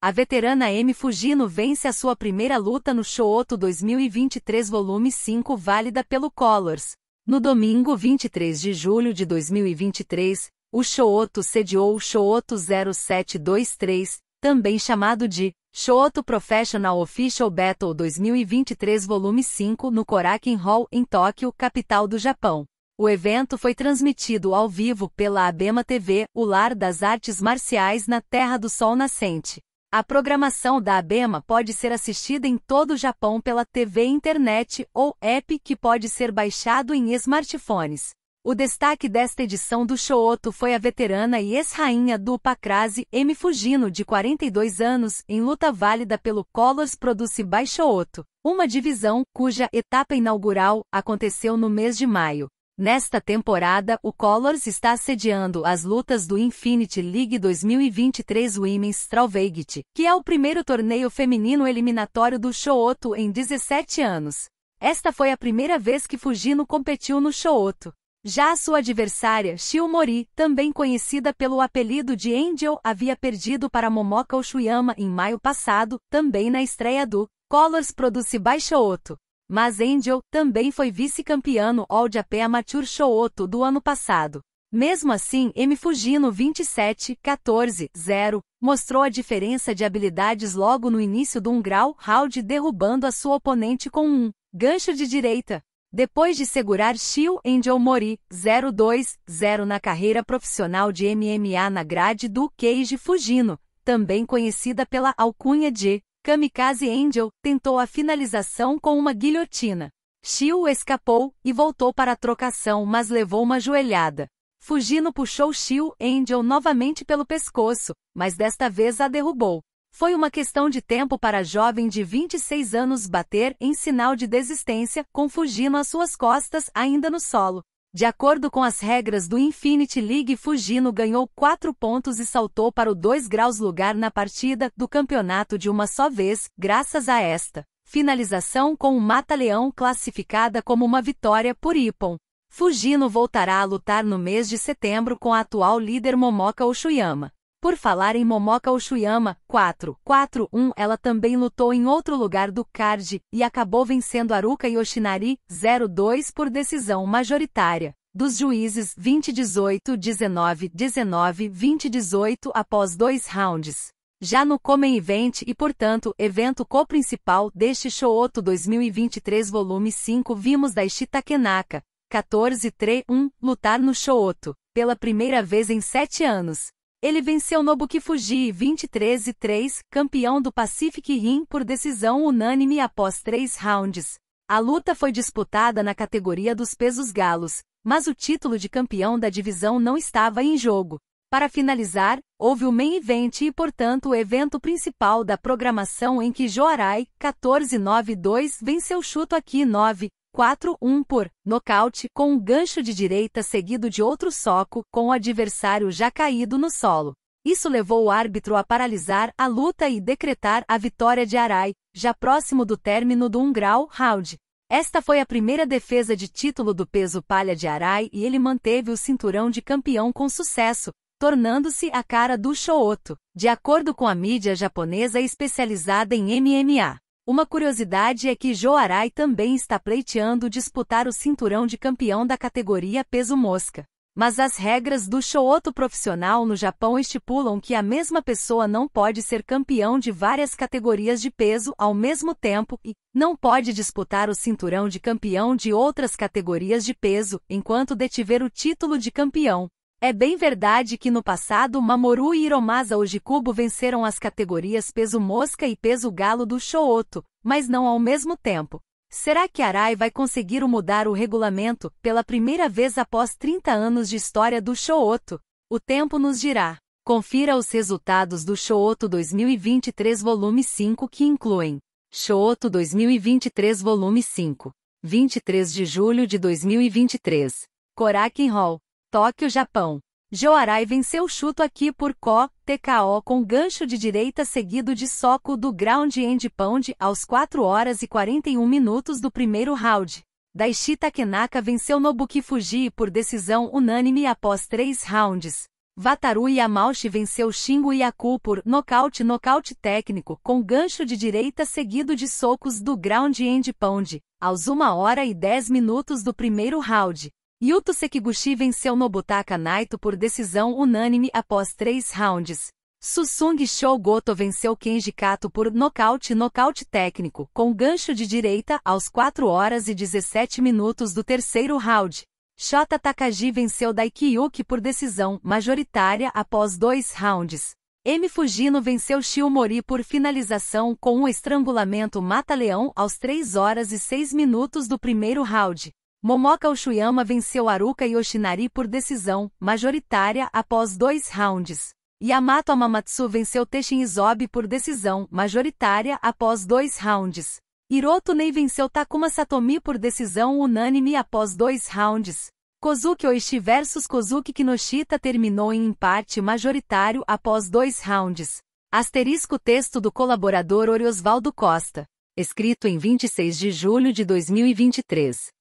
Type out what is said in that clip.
A veterana M. Fugino vence a sua primeira luta no Shooto 2023 volume 5 válida pelo Colors. No domingo 23 de julho de 2023, o Shooto sediou o Shooto 0723, também chamado de Shooto Professional Official Battle 2023 volume 5 no Korakin Hall em Tóquio, capital do Japão. O evento foi transmitido ao vivo pela Abema TV, o lar das artes marciais na Terra do Sol Nascente. A programação da ABEMA pode ser assistida em todo o Japão pela TV internet ou app que pode ser baixado em smartphones. O destaque desta edição do Shooto foi a veterana e ex-rainha do Upacrase M. Fugino, de 42 anos, em luta válida pelo Colors Produce by Shooto, uma divisão cuja etapa inaugural aconteceu no mês de maio. Nesta temporada, o Colors está sediando as lutas do Infinity League 2023 Women's Strawweight, que é o primeiro torneio feminino eliminatório do Shooto em 17 anos. Esta foi a primeira vez que Fujino competiu no Shooto. Já a sua adversária, Shio Mori, também conhecida pelo apelido de Angel, havia perdido para Momoka Oshuyama em maio passado, também na estreia do Colors Produce Baixo Shooto. Mas Angel também foi vice-campeão All Japan Amateur Showoto do ano passado. Mesmo assim, M Fujino 27, 14, 0, mostrou a diferença de habilidades logo no início do um grau round derrubando a sua oponente com um gancho de direita. Depois de segurar Shio Angel Mori 0-2-0 na carreira profissional de MMA na grade do Keiji Fujino, também conhecida pela alcunha de Kamikaze Angel tentou a finalização com uma guilhotina. Shio escapou e voltou para a trocação, mas levou uma joelhada. Fugino puxou Shio Angel novamente pelo pescoço, mas desta vez a derrubou. Foi uma questão de tempo para a jovem de 26 anos bater em sinal de desistência, com Fugino às suas costas ainda no solo. De acordo com as regras do Infinity League, Fujino ganhou 4 pontos e saltou para o 2 graus lugar na partida do campeonato de uma só vez, graças a esta finalização com o Mata-Leão classificada como uma vitória por Ippon. Fujino voltará a lutar no mês de setembro com a atual líder Momoka Oshuyama. Por falar em Momoka Oshuyama, 4-4-1, ela também lutou em outro lugar do card e acabou vencendo Aruka Yoshinari, 0-2 por decisão majoritária dos juízes 2018, 19, 19, 2018 após dois rounds. Já no Come Event e, portanto, evento co-principal deste Shooto 2023 volume 5 vimos da Ishita Kenaka, 14-3-1, lutar no Shooto, pela primeira vez em sete anos, ele venceu Nobuki Fuji 23-3, campeão do Pacific Rim por decisão unânime após três rounds. A luta foi disputada na categoria dos pesos galos, mas o título de campeão da divisão não estava em jogo. Para finalizar, houve o main event e, portanto, o evento principal da programação em que Joarai, 14-9-2 venceu Shuto Aki 9, 4-1 por nocaute com um gancho de direita seguido de outro soco com o adversário já caído no solo. Isso levou o árbitro a paralisar a luta e decretar a vitória de Arai, já próximo do término do umbral round. Esta foi a primeira defesa de título do peso palha de Arai e ele manteve o cinturão de campeão com sucesso, tornando-se a cara do Shooto, de acordo com a mídia japonesa especializada em MMA. Uma curiosidade é que Joarai também está pleiteando disputar o cinturão de campeão da categoria peso mosca. Mas as regras do Shooto profissional no Japão estipulam que a mesma pessoa não pode ser campeão de várias categorias de peso ao mesmo tempo e não pode disputar o cinturão de campeão de outras categorias de peso enquanto detiver o título de campeão. É bem verdade que no passado Mamoru e Hiromasa Ojikubo venceram as categorias peso mosca e peso galo do Shooto, mas não ao mesmo tempo. Será que Arai vai conseguir mudar o regulamento pela primeira vez após 30 anos de história do Shooto? O tempo nos dirá. Confira os resultados do Shooto 2023 volume 5 que incluem Shooto 2023 volume 5, 23 de julho de 2023, Korakin Hall. Tóquio, Japão. Joarai venceu chuto aqui por KO, TKO com gancho de direita seguido de soco do ground and pound aos 4 horas e 41 minutos do primeiro round. Daishi Takenaka venceu Nobuki Fuji por decisão unânime após três rounds. Wataru Yamauchi venceu Shingo Yaku por nocaute-nocaute técnico com gancho de direita seguido de socos do ground and pound, aos 1 hora e 10 minutos do primeiro round. Yuto Sekiguchi venceu Nobutaka Naito por decisão unânime após três rounds. Susung Shogoto venceu Kenji Kato por nocaute nocaute técnico, com gancho de direita aos 4 horas e 17 minutos do terceiro round. Shota Takagi venceu Daikiyuki por decisão majoritária após dois rounds. M. Fujino venceu Shiomori por finalização com um estrangulamento mata-leão aos 3 horas e 6 minutos do primeiro round. Momoka Ushuyama venceu Aruka Yoshinari por decisão majoritária após dois rounds. Yamato Amamatsu venceu Teshin Izobi por decisão majoritária após dois rounds. Hiroto Nei venceu Takuma Satomi por decisão unânime após dois rounds. Kozuki Oishi versus Kozuki Kinoshita terminou em empate majoritário após dois rounds. Asterisco texto do colaborador Oriosvaldo Costa. Escrito em 26 de julho de 2023.